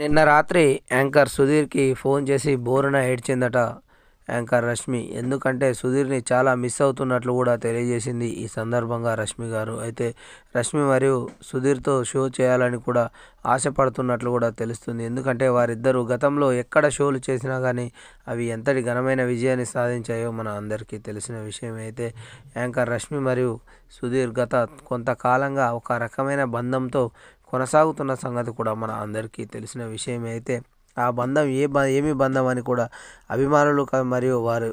నిన్న రాత్రి anchor సుధీర్కి phone చేసి బోరున ఏడ్చిందట యాంకర్ రష్మి ఎందుకంటే సుధీర్ని చాలా మిస్ అవుతున్నట్లు కూడా తెలియజేసింది ఈ సందర్భంగా రష్మి గారు అయితే రష్మి మరియు సుధీర్తో షో చేయాలని కూడా ఆశపడుతున్నట్లు కూడా తెలుస్తుంది ఎందుకంటే వారిద్దరూ గతంలో ఎక్కడ షోలు చేసినా కానీ అవి ఎంతటి ఘనమైన విజయాన్ని సాధించాయో మన అందరికీ తెలిసిన విషయం అయితే యాంకర్ రష్మి మరియు సుధీర్ గత కొంతకాలంగా ఒక రకమైన బంధంతో కొనసాగుతున్న సంగతి కూడా మన అందరికీ తెలిసిన విషయం అయితే ఆ బంధం ఏ బ ఏమి బంధం అని కూడా అభిమానులు మరియు వారు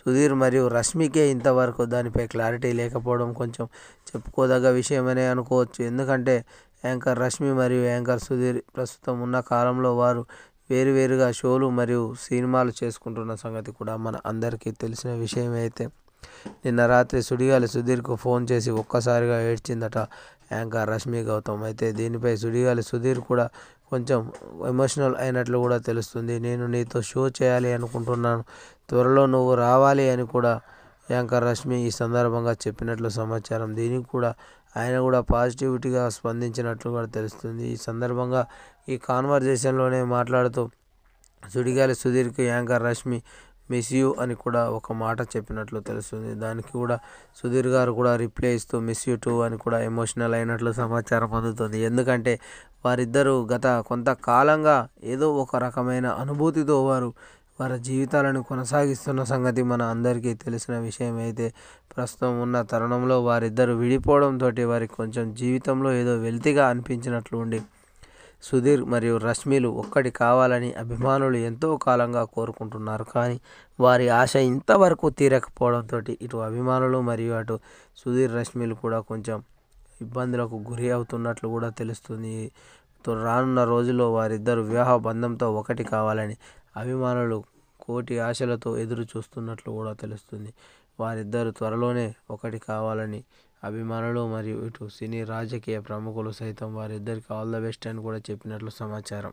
సుధీర్ మరియు రష్మికే ఇంతవరకు దానిపై క్లారిటీ లేకపోవడం కొంచెం చెప్పుకోదగ్గ విషయమనే అనుకోవచ్చు ఎందుకంటే యాంకర్ రష్మి మరియు యాంకర్ సుధీర్ ప్రస్తుతం ఉన్న కాలంలో వారు వేరువేరుగా షోలు మరియు సినిమాలు చేసుకుంటున్న సంగతి కూడా మన అందరికీ తెలిసిన విషయమైతే అయితే నిన్న రాత్రి సుడిగాలి సుధీర్కు ఫోన్ చేసి ఒక్కసారిగా ఏడ్చిందట యాంకర్ రష్మి గౌతమ్ అయితే దీనిపై సుడిగాలి సుధీర్ కూడా కొంచెం ఎమోషనల్ అయినట్లు కూడా తెలుస్తుంది నేను నీతో షో చేయాలి అనుకుంటున్నాను త్వరలో నువ్వు రావాలి అని కూడా యాంకర్ రష్మి ఈ సందర్భంగా చెప్పినట్లు సమాచారం దీనికి కూడా ఆయన కూడా పాజిటివిటీగా స్పందించినట్లు కూడా తెలుస్తుంది ఈ సందర్భంగా ఈ కాన్వర్జేషన్లోనే మాట్లాడుతూ సుడిగాలి సుధీర్కి యాంకర్ రష్మి మెస్యూ అని కూడా ఒక మాట చెప్పినట్లు తెలుస్తుంది దానికి కూడా సుధీర్ గారు కూడా రిప్లై ఇస్తూ మిస్ యూ టూ అని కూడా ఎమోషనల్ అయినట్లు సమాచారం అందుతుంది ఎందుకంటే వారిద్దరూ గత కొంతకాలంగా ఏదో ఒక రకమైన అనుభూతితో వారు వారి జీవితాలను కొనసాగిస్తున్న సంగతి మన అందరికీ తెలిసిన విషయం అయితే ప్రస్తుతం ఉన్న తరుణంలో వారిద్దరు విడిపోవడంతో వారికి కొంచెం జీవితంలో ఏదో వెల్తిగా అనిపించినట్లు ఉండి సుధీర్ మరియు రష్మిలు ఒక్కటి కావాలని అభిమానులు ఎంతో కాలంగా కోరుకుంటున్నారు కానీ వారి ఆశ ఇంతవరకు తీరకపోవడంతో ఇటు అభిమానులు మరియు అటు సుధీర్ రష్మిలు కూడా కొంచెం ఇబ్బందులకు గురి అవుతున్నట్లు కూడా తెలుస్తుంది రానున్న రోజుల్లో వారిద్దరు వివాహ బంధంతో ఒకటి కావాలని అభిమానులు కోటి ఆశలతో ఎదురు చూస్తున్నట్లు కూడా తెలుస్తుంది వారిద్దరు త్వరలోనే ఒకటి కావాలని అభిమానులు మరియు ఇటు సినీ రాజకీయ ప్రముఖులు సైతం వారిద్దరికి ఆల్ ద బెస్ట్ అని కూడా చెప్పినట్లు సమాచారం